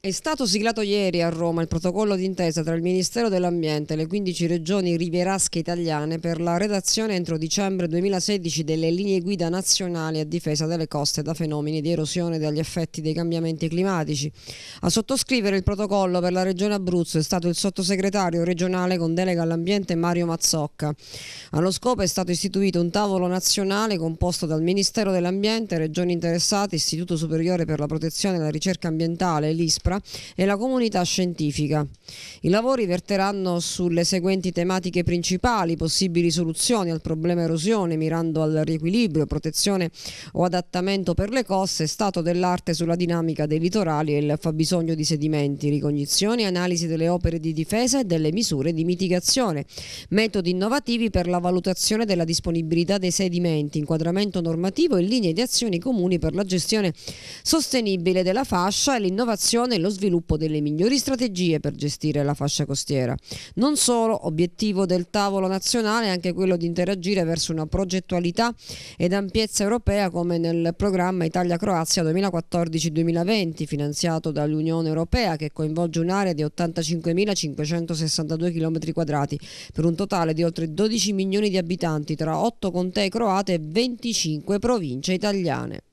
È stato siglato ieri a Roma il protocollo d'intesa tra il Ministero dell'Ambiente e le 15 regioni rivierasche italiane per la redazione entro dicembre 2016 delle linee guida nazionali a difesa delle coste da fenomeni di erosione dagli effetti dei cambiamenti climatici. A sottoscrivere il protocollo per la regione Abruzzo è stato il sottosegretario regionale con delega all'ambiente Mario Mazzocca. Allo scopo è stato istituito un tavolo nazionale composto dal Ministero dell'Ambiente, regioni interessate, Istituto Superiore per la Protezione e la Ricerca Ambientale, l'ISPA, Capra e la comunità scientifica. I lavori verteranno sulle seguenti tematiche principali, possibili soluzioni al problema erosione mirando al riequilibrio, protezione o adattamento per le coste, stato dell'arte sulla dinamica dei litorali e il fabbisogno di sedimenti, ricognizioni, analisi delle opere di difesa e delle misure di mitigazione, metodi innovativi per la valutazione della disponibilità dei sedimenti, inquadramento normativo e linee di azioni comuni per la gestione sostenibile della fascia e l'innovazione e lo sviluppo delle migliori strategie per gestire la fascia costiera. Non solo, obiettivo del tavolo nazionale è anche quello di interagire verso una progettualità ed ampiezza europea come nel programma Italia-Croazia 2014-2020 finanziato dall'Unione Europea che coinvolge un'area di 85.562 km 2 per un totale di oltre 12 milioni di abitanti tra 8 contee croate e 25 province italiane.